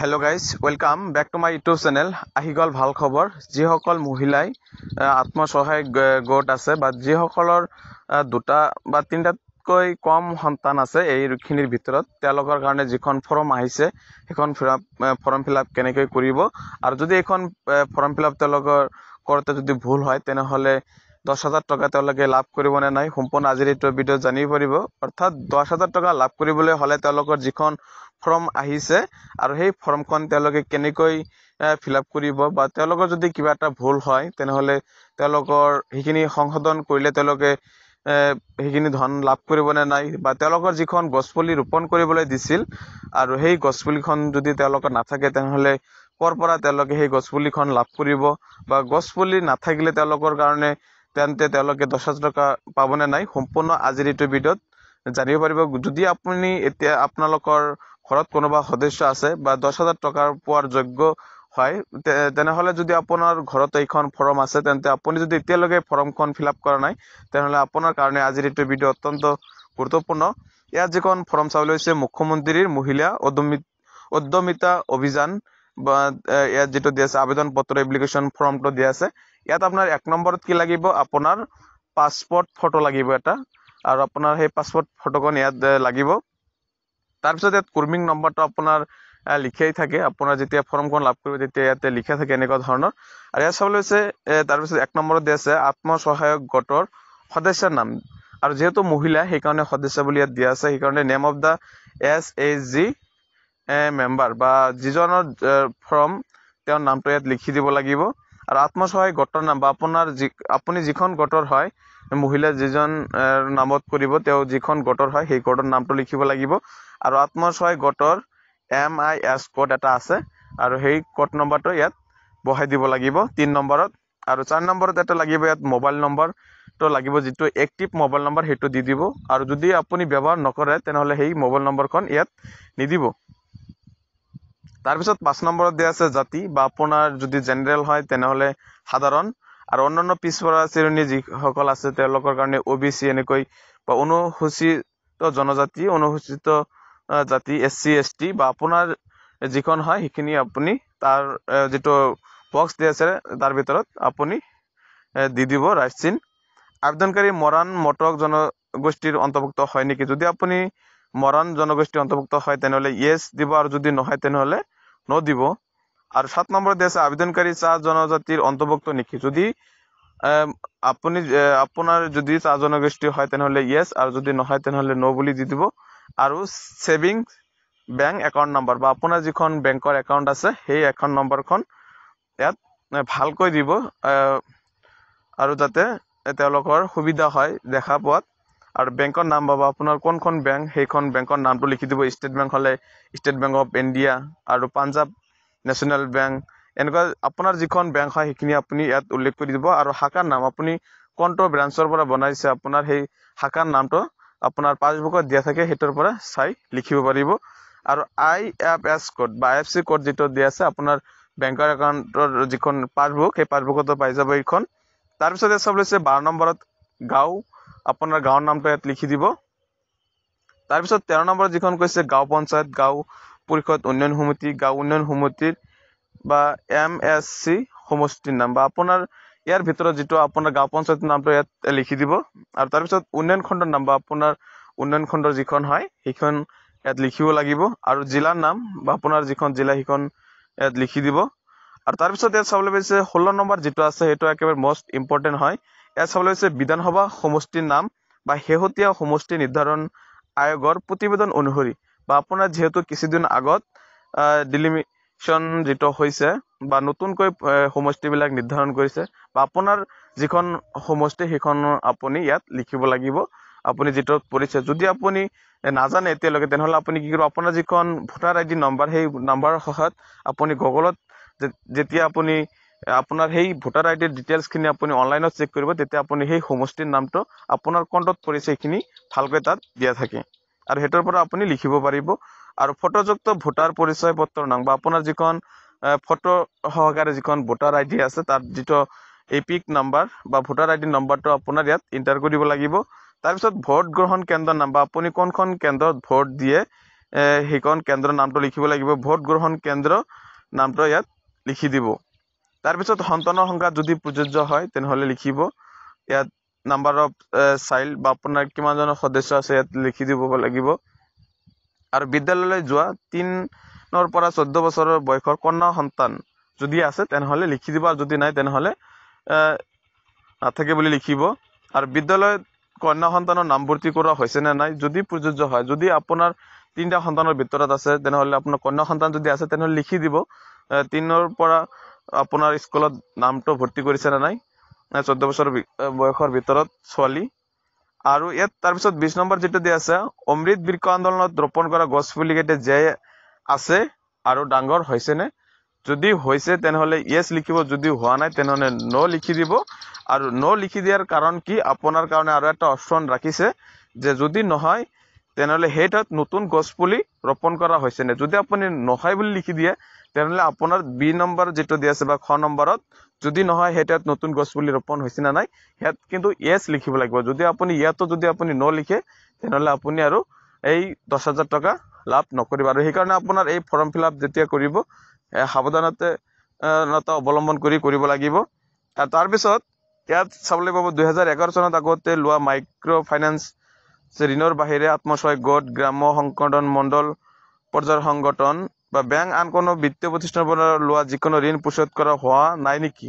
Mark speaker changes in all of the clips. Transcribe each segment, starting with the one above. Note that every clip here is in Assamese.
Speaker 1: hello' guys welcome back to my YouTube channel আহি গ'ল ভাল খবৰ যিসকল মহিলাই আত্মসহায়ক গোট আছে বা যিসকলৰ দুটা বা তিনিটাতকৈ কম সন্তান আছে এইখিনিৰ ভিতৰত তেওঁলোকৰ কাৰণে যিখন ফৰ্ম আহিছে সেইখন ফিলাপ ফৰ্ম ফিল আপ কেনেকৈ কৰিব আৰু যদি এইখন ফৰ্ম ফিল আপ তেওঁলোকৰ কৰোঁতে যদি ভুল হয় তেনেহ'লে দহ হাজাৰ টকা তেওঁলোকে লাভ কৰিব নে নাই সম্পূৰ্ণ আজিৰ এইটো ভিডিঅ'ত জানিব পাৰিব অৰ্থাৎ দহ হাজাৰ টকা লাভ কৰিবলৈ হ'লে তেওঁলোকৰ যিখন ফৰ্ম আহিছে আৰু সেই ফৰ্মখন তেওঁলোকে কেনেকৈ ফিল আপ কৰিব বা তেওঁলোকৰ যদি কিবা এটা ভুল হয় তেনেহ'লে তেওঁলোকৰ সেইখিনি সংশোধন কৰিলে তেওঁলোকে সেইখিনি ধন লাভ কৰিব নে নাই বা তেওঁলোকৰ যিখন গছপুলি ৰোপণ কৰিবলৈ দিছিল আৰু সেই গছপুলিখন যদি তেওঁলোকৰ নাথাকে তেনেহ'লে ক'ৰ পৰা তেওঁলোকে সেই গছপুলিখন লাভ কৰিব বা গছপুলি নাথাকিলে তেওঁলোকৰ কাৰণে তেন্তে তেওঁলোকে দহ হাজাৰ টকা পাবনে নাই সম্পূৰ্ণ আজিৰ এইটো ভিডিঅ'ত জানিব পাৰিব যদি আপুনি এতিয়া আপোনালোকৰ ঘৰত কোনোবা সদস্য আছে বা দহ হাজাৰ টকাৰ পোৱাৰ যোগ্য হয় তেনেহ'লে যদি আপোনাৰ ঘৰত এইখন ফৰ্ম আছে তেন্তে আপুনি যদি এতিয়ালৈকে ফৰ্মখন ফিল আপ কৰা নাই তেনেহ'লে আপোনাৰ কাৰণে আজিৰ এইটো ভিডিঅ' অত্যন্ত গুৰুত্বপূৰ্ণ ইয়াত যিখন ফৰ্ম চাবলৈ হৈছে মুখ্যমন্ত্ৰীৰ মহিলা উদ্যমিত উদ্যমিতা অভিযান ইয়াত যিটো দিয়া আছে আবেদন পত্ৰ এপ্লিকেশ্যন ফৰ্মটো দিয়া আছে ইয়াত আপোনাৰ এক নম্বৰত কি লাগিব আপোনাৰ পাছপৰ্ট ফটো লাগিব এটা আৰু আপোনাৰ সেই পাছপৰ্ট ফটোখন ইয়াত লাগিব তাৰপিছত ইয়াত কৰ্মিং নম্বৰটো আপোনাৰ লিখিয়াই থাকে আপোনাৰ যেতিয়া ফৰ্মখন লাভ কৰিব তেতিয়া ইয়াতে লিখা থাকে এনেকুৱা ধৰণৰ আৰু ইয়াত চাবলৈ হৈছে তাৰপিছত এক নম্বৰত দিয়া আছে আত্মসহায়ক গোটৰ সদস্যৰ নাম আৰু যিহেতু মহিলা সেইকাৰণে সদস্য বুলি ইয়াত দিয়া আছে সেইকাৰণে name of the S H G member বা যিজনৰ ফৰ্ম তেওঁৰ নামটো ইয়াত লিখি দিব লাগিব আৰু আত্মসহায়ক গোটৰ নাম বা আপোনাৰ যি আপুনি যিখন গোটৰ হয় মহিলা যিজন নামত কৰিব তেওঁ যিখন গোটৰ হয় সেই গোটৰ নামটো লিখিব লাগিব আৰু আত্মসহায়ক গোটৰ এম আই এছ ক'ড এটা আছে আৰু সেই ক'ড নম্বৰটো ইয়াত বহাই দিব লাগিব তিনি নম্বৰত আৰু চাৰি নম্বৰত এটা লাগিব ইয়াত মোবাইল নম্বৰটো লাগিব যিটো এক্টিভ মোবাইল নম্বৰ সেইটো দি দিব আৰু যদি আপুনি ব্যৱহাৰ নকৰে তেনেহ'লে সেই মোবাইল নম্বৰখন ইয়াত নিদিব তাৰপিছত পাঁচ নম্বৰত দিয়া আছে জাতি বা আপোনাৰ যদি জেনেৰেল হয় তেনেহ'লে সাধাৰণ আৰু অন্যান্য পিছপৰা শ্ৰেণী যিসকল আছে তেওঁলোকৰ কাৰণে অ' বি চি এনেকৈ বা অনুসূচিত জনজাতি অনুসূচিত জাতি এছ চি এছ টি বা আপোনাৰ যিখন হয় সেইখিনি আপুনি তাৰ যিটো বক্স দি আছে তাৰ ভিতৰত আপুনি দি দিব ৰাজচীন আবেদনকাৰী মৰাণ মটক জনগোষ্ঠীৰ অন্তৰ্ভুক্ত হয় নেকি যদি আপুনি মৰাণ জনগোষ্ঠীৰ অন্তৰ্ভুক্ত হয় তেনেহ'লে য়েছ দিব আৰু যদি নহয় তেনেহ'লে ন দিব আর সাত নম্বর দেশে আবেদনকারী চা জনজাতির অন্তর্ভুক্ত নাকি যদি আপনি আপনার যদি চা জনগোষ্ঠী হয় তেনেহলে ইয়েস আর যদি নহয় তেনেহলে ন বুলি দি দিব আৰু ছেভিংছ বেংক একাউণ্ট নম্বৰ বা আপোনাৰ যিখন বেংকৰ একাউণ্ট আছে সেই একাউণ্ট নম্বৰখন ইয়াত ভালকৈ দিব আৰু যাতে তেওঁলোকৰ সুবিধা হয় দেখা পোৱাত আৰু বেংকৰ নাম পাব আপোনাৰ কোনখন বেংক সেইখন বেংকৰ নামটো লিখি দিব ষ্টেট বেংক হ'লে ষ্টেট বেংক অফ ইণ্ডিয়া আৰু পাঞ্জাৱ নেশ্যনেল বেংক এনেকুৱা আপোনাৰ যিখন বেংক হয় সেইখিনি আপুনি ইয়াত উল্লেখ কৰি দিব আৰু শাখাৰ নাম আপুনি কোনটো ব্ৰাঞ্চৰ পৰা বনাইছে আপোনাৰ সেই শাখাৰ নামটো আপোনাৰ পাছবুকত দিয়া থাকে সেইটোৰ পৰা চাই লিখিব পাৰিব আৰু আই এফ এছ ক'ড বা এফ চি ক'ড যিটো দিয়া আছে আপোনাৰ বেংকৰ একাউণ্টৰ যিখন পাছবুক সেই পাছবুকতো পাই যাব এইখন তাৰপিছতে চব লৈছে বাৰ নম্বৰত গাঁও আপোনাৰ গাঁৱৰ নামটো ইয়াত লিখি দিব তাৰপিছত তেৰ নম্বৰত যিখন কৈছে গাঁও পঞ্চায়ত গাঁও পৰিষদ উন্নয়ন সমিতি গাঁও উন্নয়ন সমিতিৰ বা এম এছ চি সমষ্টিৰ নাম বা আপোনাৰ ইয়াৰ ভিতৰত যিটো আপোনাৰ গাঁও পঞ্চায়ত নামটো ইয়াত লিখি দিব আৰু তাৰপিছত উন্নয়ন খণ্ডৰ নাম বা আপোনাৰ উন্নয়ন খণ্ডৰ যিখন হয় সেইখন ইয়াত লিখিব লাগিব আৰু জিলাৰ নাম বা আপোনাৰ যিখন জিলা সেইখন ইয়াত লিখি দিব আৰু তাৰপিছত ইয়াত চাবলৈ পাইছে ষোল্ল নম্বৰ যিটো আছে সেইটো একেবাৰে মষ্ট ইম্পৰ্টেণ্ট হয় ইয়াত চাবলৈ হৈছে বিধানসভা সমষ্টিৰ নাম বা শেহতীয়া সমষ্টি নিৰ্ধাৰণ আয়োগৰ প্ৰতিবেদন অনুসৰি বা আপোনাৰ যিহেতু কিছুদিন আগত ডিলিমিশ্যন যিটো হৈছে বা নতুনকৈ সমষ্টিবিলাক নিৰ্ধাৰণ কৰিছে বা আপোনাৰ যিখন সমষ্টি সেইখন আপুনি ইয়াত লিখিব লাগিব আপুনি যিটো পৰিছে যদি আপুনি নাজানে এতিয়ালৈকে তেনেহ'লে আপুনি কি কৰিব আপোনাৰ যিখন ভোটাৰ আই ডি নম্বৰ সেই নম্বৰৰ সহায়ত আপুনি গুগলত যেতিয়া আপুনি আপোনাৰ সেই ভোটাৰ আইডিৰ খিনি আপুনি অনলাইনত চেক কৰিব তেতিয়া আপুনি সেই সমষ্টিৰ নামটো আপোনাৰ কণ্ঠত পৰি সেইখিনি ভালকৈ তাত দিয়া থাকে আৰু সেইটোৰ পৰা আপুনি লিখিব পাৰিব আৰু ফটোযুক্ত ভোটাৰ পৰিচয় পত্ৰ নাম বা আপোনাৰ যিখন ফটো সহকাৰে যিখন ভোটাৰ আই আছে তাত যিটো এ পিক নাম্বাৰ বা ভোটাৰ আই ডি নম্বৰটো আপোনাৰ ইয়াত ইণ্টাৰ কৰিব লাগিব তাৰপিছত ভোট গ্ৰহণ কেন্দ্ৰ নাম বা আপুনি কোনখন কেন্দ্ৰত ভোট দিয়ে সেইখন কেন্দ্ৰৰ নামটো লিখিব লাগিব ভোট গ্ৰহণ কেন্দ্ৰ নামটো ইয়াত লিখি দিব তাৰপিছত সন্তানৰ সংখ্যা যদি প্ৰযোজ্য হয় তেনেহ'লে লিখিব ইয়াত নাম্বাৰ অফ চাইল্ড বা আপোনাৰ কিমানজন সদস্য আছে ইয়াত লিখি দিব লাগিব আৰু বিদ্যালয়লৈ যোৱা তিনৰ পৰা চৈধ্য বছৰৰ বয়সৰ কন্যা সন্তান যদি আছে তেনেহ'লে লিখি দিব আৰু যদি নাই তেনেহ'লে নাথাকে বুলি লিখিব আৰু বিদ্যালয়ত কন্যা সন্তানৰ নামভৰ্তি কৰোৱা হৈছে নে নাই যদি প্ৰযোজ্য হয় যদি আপোনাৰ তিনিটা সন্তানৰ ভিতৰত আছে তেনেহ'লে আপোনাৰ কন্যা সন্তান যদি আছে তেনেহ'লে লিখি দিব তিনৰ পৰা আপোনাৰ স্কুলত নামটো ভৰ্তি কৰিছে নে নাই চৈধ্য বছৰ বয়সৰ ভিতৰত ছোৱালী আৰু ইয়াত তাৰপিছত বিছ নম্বৰ যিটো দি আছে অমৃত বৃক্ষ আন্দোলনত ৰোপণ কৰা গছপুলিকেইটা যে আছে আৰু ডাঙৰ হৈছেনে যদি হৈছে তেনেহ'লে য়েছ লিখিব যদি হোৱা নাই তেনেহ'লে ন লিখি দিব আৰু ন লিখি দিয়াৰ কাৰণ কি আপোনাৰ কাৰণে আৰু এটা অপশ্যন ৰাখিছে যে যদি নহয় তেনেহ'লে সেই ঠাইত নতুন পুলি ৰোপণ কৰা হৈছেনে যদি আপুনি নহয় বুলি লিখি দিয়ে তেনেহ'লে আপোনাৰ বি নম্বৰ যিটো দি আছে বা খ নম্বৰত যদি নহয় সেইটোত নতুন গছপুলি ৰোপণ হৈছে নে নাই ইয়াত কিন্তু এছ লিখিব লাগিব যদি আপুনি ইয়াতো যদি আপুনি ন লিখে তেনেহ'লে আপুনি আৰু এই দহ হাজাৰ টকা লাভ নকৰিব আৰু সেইকাৰণে আপোনাৰ এই ফৰ্ম ফিল আপ যেতিয়া কৰিব সাৱধানতে অৱলম্বন কৰি কৰিব লাগিব আৰু তাৰপিছত ইয়াত চাব লাগিব দুহেজাৰ এঘাৰ চনত আগতে লোৱা মাইক্ৰ' ফাইনেন্স ঋণৰ বাহিৰে আত্মসহায়ক গোট গ্ৰাম্য সংকটন মণ্ডল পৰ্যায়ৰ সংগঠন বা বেংক আন কোনো বিত্তীয় প্ৰতিষ্ঠানৰ পৰা লোৱা যিকোনো ঋণ পৰিশোধ কৰা হোৱা নাই নেকি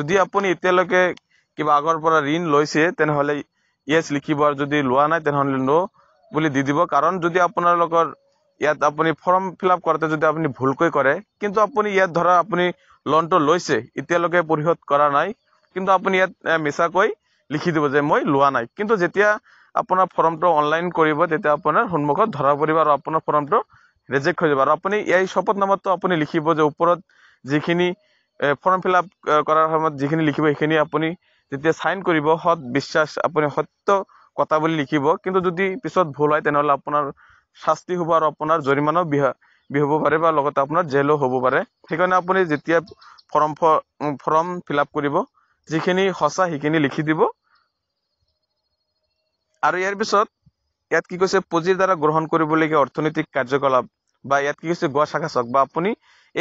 Speaker 1: যদি আপুনি এতিয়ালৈকে কিবা আগৰ পৰা ঋণ লৈছে তেনেহ'লে ইয়েছ লিখিব আৰু যদি লোৱা নাই তেনেহ'লে ন' বুলি দি দিব কাৰণ যদি আপোনালোকৰ ইয়াত আপুনি ফৰ্ম ফিল আপ কৰোঁতে যদি আপুনি ভুলকৈ কৰে কিন্তু আপুনি ইয়াত ধৰা আপুনি লোনটো লৈছে এতিয়ালৈকে পৰিশোধ কৰা নাই কিন্তু আপুনি ইয়াত মিছাকৈ লিখি দিব যে মই লোৱা নাই কিন্তু যেতিয়া আপোনাৰ ফৰ্মটো অনলাইন কৰিব তেতিয়া আপোনাৰ সন্মুখত ধৰা পৰিব আৰু আপোনাৰ ফৰ্মটো ৰেজেক্ট হৈ যাব আৰু আপুনি এই শপত শপতনামাটো আপুনি লিখিব যে ওপৰত যিখিনি ফৰ্ম ফিল আপ কৰাৰ সময়ত যিখিনি লিখিব সেইখিনি আপুনি যেতিয়া চাইন কৰিব সৎ বিশ্বাস আপুনি সত্য কথা বুলি লিখিব কিন্তু যদি পিছত ভুল হয় তেনেহ'লে আপোনাৰ শাস্তি হ'ব আৰু আপোনাৰ জৰিমনাও বিহা বিহাব পাৰে বা লগতে আপোনাৰ জেলো হ'ব পাৰে সেইকাৰণে আপুনি যেতিয়া ফৰ্ম ফৰ্ম ফিল আপ কৰিব যিখিনি সঁচা সেইখিনি লিখি দিব আৰু ইয়াৰ পিছত ইয়াত কি কৈছে পুঁজিৰ দ্বাৰা গ্ৰহণ কৰিবলগীয়া অৰ্থনৈতিক কাৰ্যকলাপ বা ইয়াত কি কৈছে গছ শাখা চক বা আপুনি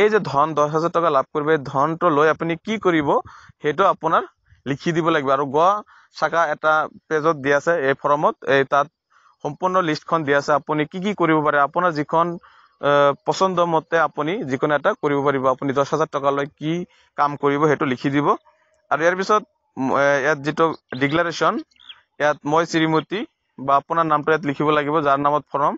Speaker 1: এই যে ধন দহ হাজাৰ টকা লাভ কৰিব এই ধনটো লৈ আপুনি কি কৰিব সেইটো আপোনাৰ লিখি দিব লাগিব আৰু গ শাখা এটা পেজত দিয়া আছে এই ফৰ্মত এই তাত সম্পূৰ্ণ লিষ্টখন দিয়া আছে আপুনি কি কি কৰিব পাৰে আপোনাৰ যিখন পচন্দ মতে আপুনি যিকোনো এটা কৰিব পাৰিব আপুনি দহ হাজাৰ টকা লৈ কি কাম কৰিব সেইটো লিখি দিব আৰু ইয়াৰ পিছত ইয়াত যিটো ডিক্লেৰেশ্যন ইয়াত মই শ্ৰীমতী বা আপোনাৰ নামটো ইয়াত লিখিব লাগিব যাৰ নামত ফৰ্ম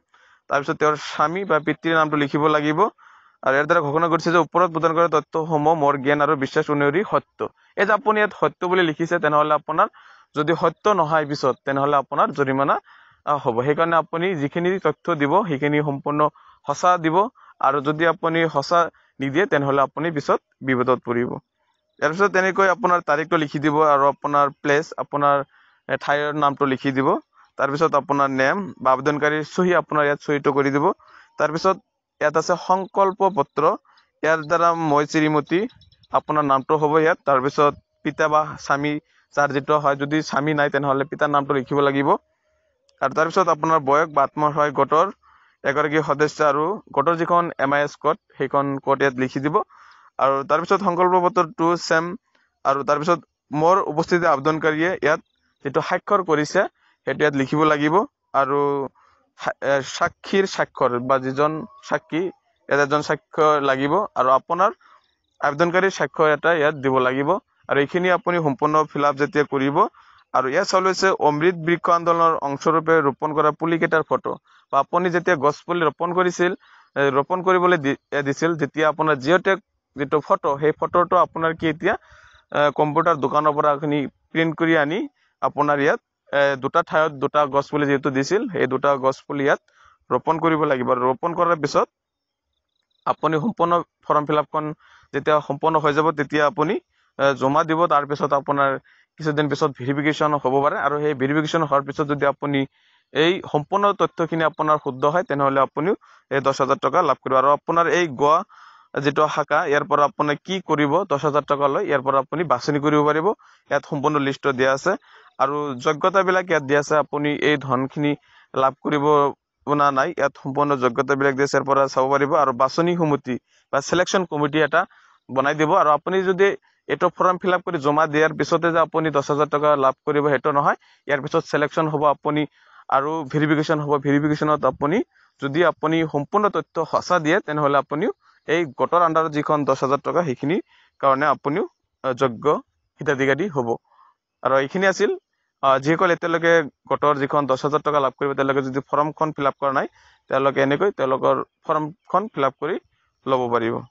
Speaker 1: তাৰপিছত তেওঁৰ স্বামী বা পিতৃৰ নামটো লিখিব লাগিব আৰু ইয়াৰ দ্বাৰা ঘোষণা কৰিছে যে ওপৰত প্ৰদান কৰা তথ্যসমূহ মোৰ জ্ঞান আৰু বিশ্বাস অনুসৰি সত্য এই যে আপুনি ইয়াত সত্য বুলি লিখিছে তেনেহ'লে আপোনাৰ যদি সত্য নহয় পিছত তেনেহ'লে আপোনাৰ জৰিমনা হ'ব সেইকাৰণে আপুনি যিখিনি তথ্য দিব সেইখিনি সম্পূৰ্ণ সঁচা দিব আৰু যদি আপুনি সঁচা নিদিয়ে তেনেহ'লে আপুনি পিছত বিবাদত পৰিব ইয়াৰ পিছত তেনেকৈ আপোনাৰ তাৰিখটো লিখি দিব আৰু আপোনাৰ প্লেচ আপোনাৰ ঠাইৰ নামটো লিখি দিব তাৰপিছত আপোনাৰ নেম বা আবেদনকাৰী চহী আপোনাৰ ইয়াত চহীটো কৰি দিব তাৰপিছত ইয়াত আছে সংকল্প পত্ৰ ইয়াৰ দ্বাৰা মই শ্ৰীমতী আপোনাৰ নামটো হ'ব ইয়াত তাৰপিছত পিতা বা স্বামী যাৰ যিটো হয় যদি স্বামী নাই তেনেহ'লে পিতাৰ নামটো লিখিব লাগিব আৰু তাৰপিছত আপোনাৰ বয়স বা আত্মসহায়ক গোটৰ এগৰাকী সদস্য আৰু গোটৰ যিখন এম আই এছ কোড সেইখন কোড ইয়াত লিখি দিব আৰু তাৰপিছত সংকল্প পত্ৰটো চেম আৰু তাৰপিছত মোৰ উপস্থিতি আবেদনকাৰীয়ে ইয়াত যিটো স্বাক্ষৰ কৰিছে সেইটো ইয়াত লিখিব লাগিব আৰু সাক্ষীৰ স্বাক্ষৰ বা যিজন সাক্ষী ইয়াত এজন স্বাক্ষৰ লাগিব আৰু আপোনাৰ আবেদনকাৰীৰ স্বাক্ষৰ এটা ইয়াত দিব লাগিব আৰু এইখিনি আপুনি সম্পূৰ্ণ ফিল আপ যেতিয়া কৰিব আৰু ইয়াত চাউল হৈছে অমৃত বৃক্ষ আন্দোলনৰ অংশৰূপে ৰোপণ কৰা পুলিকেইটাৰ ফটো বা আপুনি যেতিয়া গছপুলি ৰোপণ কৰিছিল ৰোপণ কৰিবলৈ দিছিল যেতিয়া আপোনাৰ জিঅ'টে যিটো ফটো সেই ফটোটো আপোনাৰ কি এতিয়া কম্পিউটাৰ দোকানৰ পৰা এইখিনি প্ৰিণ্ট কৰি আনি আপোনাৰ ইয়াত দুটা ঠাইত দুটা গছপুলি যিহেতু দিছিল সেই দুটা গছপুলি ইয়াত ৰোপণ কৰিব লাগিব আৰু ৰোপণ কৰাৰ পিছত আপুনি সম্পূৰ্ণ ফৰ্ম ফিলআপখন যেতিয়া সম্পূৰ্ণ হৈ যাব তেতিয়া আপুনি জমা দিব তাৰপিছত আপোনাৰ কিছুদিন পিছত ভেৰিফিকেশ্যন হ'ব পাৰে আৰু সেই ভেৰিফিকেশ্যন হোৱাৰ পিছত যদি আপুনি এই সম্পূৰ্ণ তথ্যখিনি আপোনাৰ শুদ্ধ হয় তেনেহ'লে আপুনিও এই দহ হাজাৰ টকা লাভ কৰিব আৰু আপোনাৰ এই গোৱা যিটো শাখা ইয়াৰ পৰা আপুনি কি কৰিব দহ হাজাৰ টকা লৈ ইয়াৰ পৰা আপুনি বাছনি কৰিব পাৰিব ইয়াত সম্পূৰ্ণ লিষ্টটো দিয়া আছে আৰু যোগ্যতাবিলাক ইয়াত দিয়া আছে আপুনি এই ধনখিনি লাভ কৰিব না নাই ইয়াত সম্পূৰ্ণ যোগ্যতাবিলাক দেশৰ পৰা চাব পাৰিব আৰু বাছনি সমিতি বা চিলেকশ্যন কমিটি এটা বনাই দিব আৰু আপুনি যদি এইটো ফৰ্ম ফিল আপ কৰি জমা দিয়াৰ পিছতে যে আপুনি দহ হাজাৰ টকা লাভ কৰিব সেইটো নহয় ইয়াৰ পিছত চিলেকশ্যন হ'ব আপুনি আৰু ভেৰিফিকেশ্যন হ'ব ভেৰিফিকেশ্যনত আপুনি যদি আপুনি সম্পূৰ্ণ তথ্য সঁচা দিয়ে তেনেহ'লে আপুনিও এই গোটৰ আণ্ডাৰত যিখন দহ হাজাৰ টকা সেইখিনি কাৰণে আপুনিও যোগ্য হিতাধিকাৰী হ'ব আৰু এইখিনি আছিল যিসকল এতিয়ালৈকে গোটৰ যিখন দহ হাজাৰ টকা লাভ কৰিব তেওঁলোকে যদি ফৰ্মখন ফিল আপ কৰা নাই তেওঁলোকে এনেকৈ তেওঁলোকৰ ফৰ্মখন ফিল আপ কৰি ল'ব পাৰিব